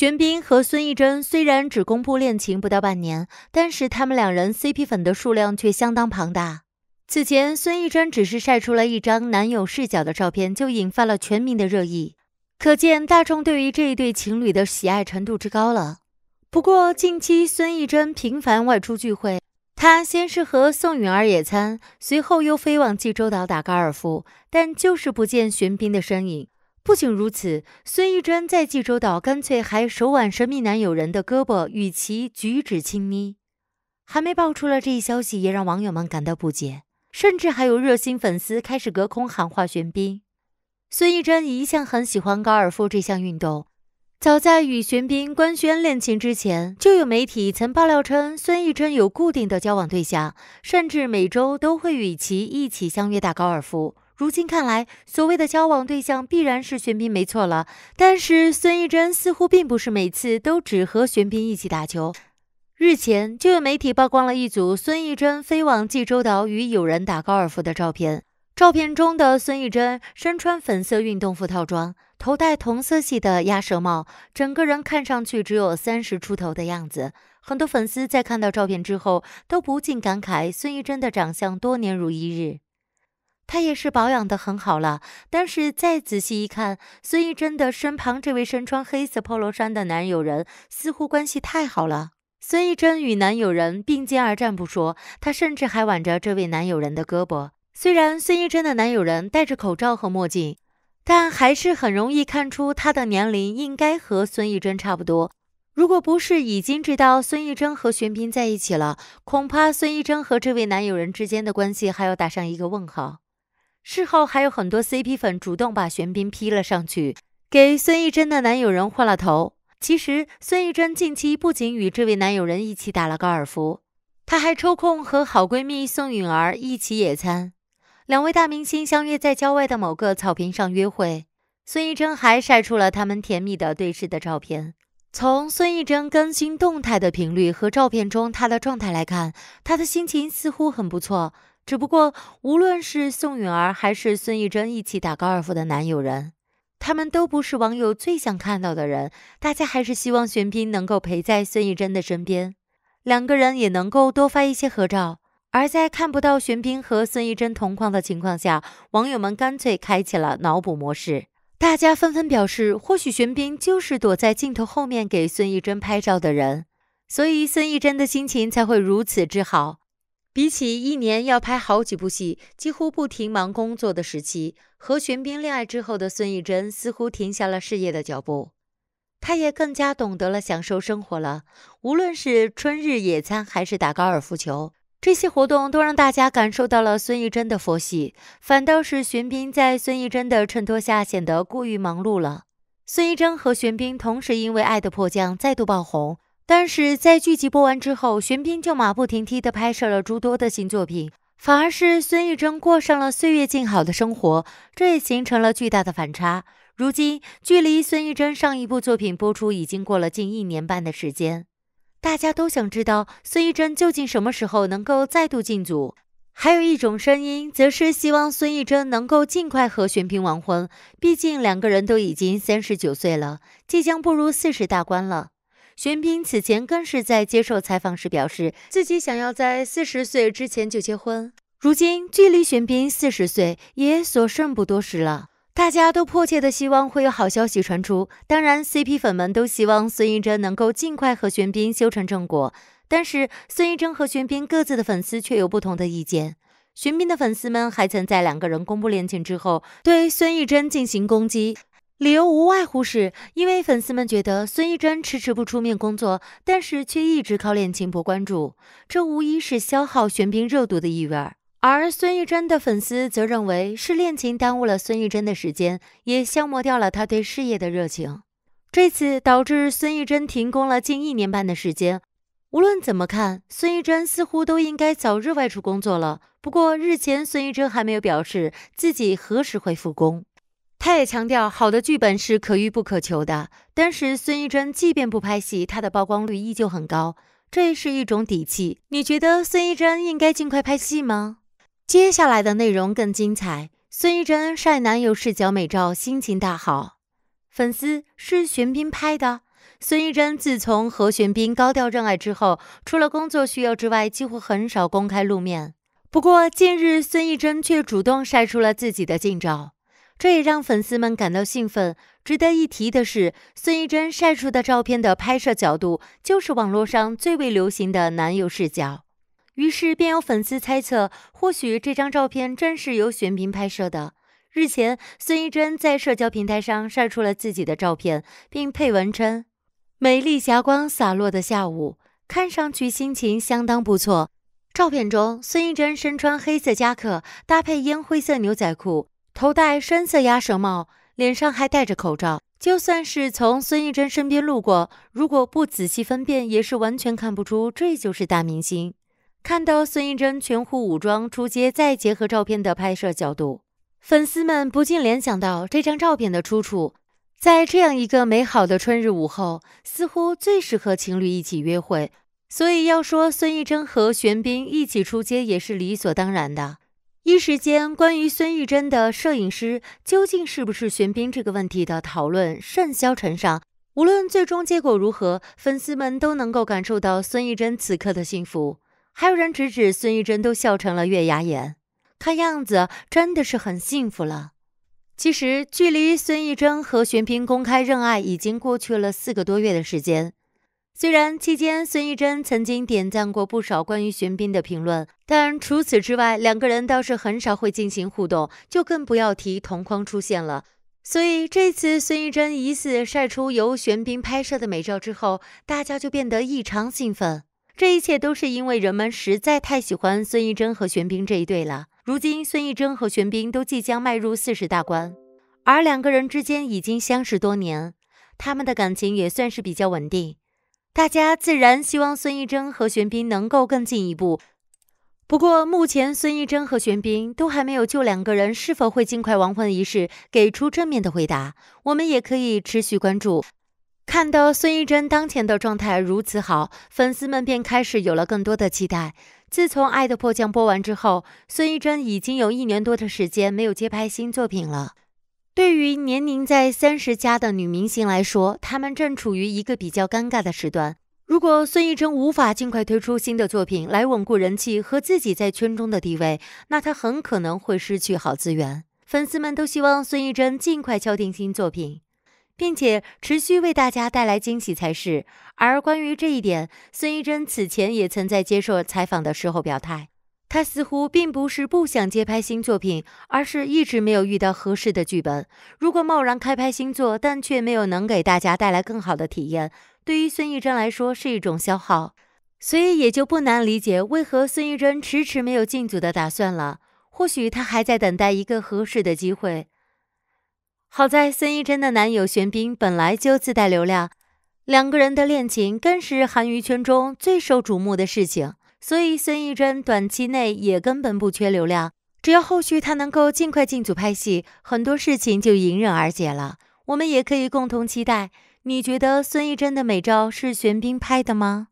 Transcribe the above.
玄彬和孙艺珍虽然只公布恋情不到半年，但是他们两人 CP 粉的数量却相当庞大。此前，孙艺珍只是晒出了一张男友视角的照片，就引发了全民的热议，可见大众对于这一对情侣的喜爱程度之高了。不过，近期孙艺珍频繁外出聚会，她先是和宋允儿野餐，随后又飞往济州岛打高尔夫，但就是不见玄彬的身影。不仅如此，孙艺珍在济州岛干脆还手挽神秘男友人的胳膊，与其举止亲昵。还没爆出了这一消息，也让网友们感到不解，甚至还有热心粉丝开始隔空喊话玄彬。孙艺珍一向很喜欢高尔夫这项运动，早在与玄彬官宣恋情之前，就有媒体曾爆料称孙艺珍有固定的交往对象，甚至每周都会与其一起相约打高尔夫。如今看来，所谓的交往对象必然是玄彬没错了。但是孙艺珍似乎并不是每次都只和玄彬一起打球。日前就有媒体曝光了一组孙艺珍飞往济州岛与友人打高尔夫的照片。照片中的孙艺珍身穿粉色运动服套装，头戴同色系的鸭舌帽，整个人看上去只有三十出头的样子。很多粉丝在看到照片之后都不禁感慨，孙艺珍的长相多年如一日。他也是保养的很好了，但是再仔细一看，孙艺珍的身旁这位身穿黑色 polo 衫的男友人似乎关系太好了。孙艺珍与男友人并肩而站不说，她甚至还挽着这位男友人的胳膊。虽然孙艺珍的男友人戴着口罩和墨镜，但还是很容易看出他的年龄应该和孙艺珍差不多。如果不是已经知道孙艺珍和玄彬在一起了，恐怕孙艺珍和这位男友人之间的关系还要打上一个问号。事后还有很多 CP 粉主动把玄彬 P 了上去，给孙艺珍的男友人换了头。其实孙艺珍近期不仅与这位男友人一起打了高尔夫，她还抽空和好闺蜜宋允儿一起野餐。两位大明星相约在郊外的某个草坪上约会，孙艺珍还晒出了他们甜蜜的对视的照片。从孙艺珍更新动态的频率和照片中她的状态来看，她的心情似乎很不错。只不过，无论是宋允儿还是孙艺珍一起打高尔夫的男友人，他们都不是网友最想看到的人。大家还是希望玄彬能够陪在孙艺珍的身边，两个人也能够多发一些合照。而在看不到玄彬和孙艺珍同框的情况下，网友们干脆开启了脑补模式。大家纷纷表示，或许玄彬就是躲在镜头后面给孙艺珍拍照的人，所以孙艺珍的心情才会如此之好。比起一年要拍好几部戏、几乎不停忙工作的时期，和玄彬恋爱之后的孙艺珍似乎停下了事业的脚步，她也更加懂得了享受生活了。无论是春日野餐还是打高尔夫球，这些活动都让大家感受到了孙艺珍的佛系。反倒是玄彬在孙艺珍的衬托下显得过于忙碌了。孙艺珍和玄彬同时因为《爱的迫降》再度爆红。但是在剧集播完之后，玄彬就马不停蹄地拍摄了诸多的新作品，反而是孙艺珍过上了岁月静好的生活，这也形成了巨大的反差。如今距离孙艺珍上一部作品播出已经过了近一年半的时间，大家都想知道孙艺珍究竟什么时候能够再度进组。还有一种声音，则是希望孙艺珍能够尽快和玄彬完婚，毕竟两个人都已经三十九岁了，即将步入四十大关了。玄彬此前更是在接受采访时表示，自己想要在四十岁之前就结婚。如今距离玄彬四十岁也所剩不多时了，大家都迫切的希望会有好消息传出。当然，CP 粉们都希望孙艺珍能够尽快和玄彬修成正果，但是孙艺珍和玄彬各自的粉丝却有不同的意见。玄彬的粉丝们还曾在两个人公布恋情之后，对孙艺珍进行攻击。理由无外乎是，因为粉丝们觉得孙艺珍迟迟不出面工作，但是却一直靠恋情博关注，这无疑是消耗玄彬热度的意味儿。而孙艺珍的粉丝则认为，是恋情耽误了孙艺珍的时间，也消磨掉了她对事业的热情。这次导致孙艺珍停工了近一年半的时间。无论怎么看，孙艺珍似乎都应该早日外出工作了。不过日前，孙艺珍还没有表示自己何时会复工。他也强调，好的剧本是可遇不可求的。但是孙艺珍即便不拍戏，她的曝光率依旧很高，这是一种底气。你觉得孙艺珍应该尽快拍戏吗？接下来的内容更精彩。孙艺珍晒男友视角美照，心情大好。粉丝是玄彬拍的。孙艺珍自从和玄彬高调认爱之后，除了工作需要之外，几乎很少公开露面。不过近日，孙艺珍却主动晒出了自己的近照。这也让粉丝们感到兴奋。值得一提的是，孙艺珍晒出的照片的拍摄角度就是网络上最为流行的男友视角，于是便有粉丝猜测，或许这张照片真是由玄彬拍摄的。日前，孙艺珍在社交平台上晒出了自己的照片，并配文称：“美丽霞光洒落的下午，看上去心情相当不错。”照片中，孙艺珍身穿黑色夹克，搭配烟灰色牛仔裤。头戴深色鸭舌帽，脸上还戴着口罩，就算是从孙艺珍身边路过，如果不仔细分辨，也是完全看不出这就是大明星。看到孙艺珍全副武装出街，再结合照片的拍摄角度，粉丝们不禁联想到这张照片的出处。在这样一个美好的春日午后，似乎最适合情侣一起约会，所以要说孙艺珍和玄彬一起出街，也是理所当然的。一时间，关于孙艺珍的摄影师究竟是不是玄彬这个问题的讨论甚嚣尘上。无论最终结果如何，粉丝们都能够感受到孙艺珍此刻的幸福。还有人直指孙艺珍都笑成了月牙眼，看样子真的是很幸福了。其实，距离孙艺珍和玄彬公开认爱已经过去了四个多月的时间。虽然期间孙艺珍曾经点赞过不少关于玄彬的评论，但除此之外，两个人倒是很少会进行互动，就更不要提同框出现了。所以这次孙艺珍疑似晒出由玄彬拍摄的美照之后，大家就变得异常兴奋。这一切都是因为人们实在太喜欢孙艺珍和玄彬这一对了。如今孙艺珍和玄彬都即将迈入四十大关，而两个人之间已经相识多年，他们的感情也算是比较稳定。大家自然希望孙艺珍和玄彬能够更进一步。不过目前孙艺珍和玄彬都还没有就两个人是否会尽快完婚一事给出正面的回答，我们也可以持续关注。看到孙艺珍当前的状态如此好，粉丝们便开始有了更多的期待。自从《爱的迫降》播完之后，孙艺珍已经有一年多的时间没有接拍新作品了。对于年龄在三十加的女明星来说，她们正处于一个比较尴尬的时段。如果孙艺珍无法尽快推出新的作品来稳固人气和自己在圈中的地位，那她很可能会失去好资源。粉丝们都希望孙艺珍尽快敲定新作品，并且持续为大家带来惊喜才是。而关于这一点，孙艺珍此前也曾在接受采访的时候表态。他似乎并不是不想接拍新作品，而是一直没有遇到合适的剧本。如果贸然开拍新作，但却没有能给大家带来更好的体验，对于孙艺珍来说是一种消耗。所以也就不难理解为何孙艺珍迟迟没有进组的打算了。或许她还在等待一个合适的机会。好在孙艺珍的男友玄彬本来就自带流量，两个人的恋情更是韩娱圈中最受瞩目的事情。所以孙艺珍短期内也根本不缺流量，只要后续她能够尽快进组拍戏，很多事情就迎刃而解了。我们也可以共同期待。你觉得孙艺珍的美照是玄彬拍的吗？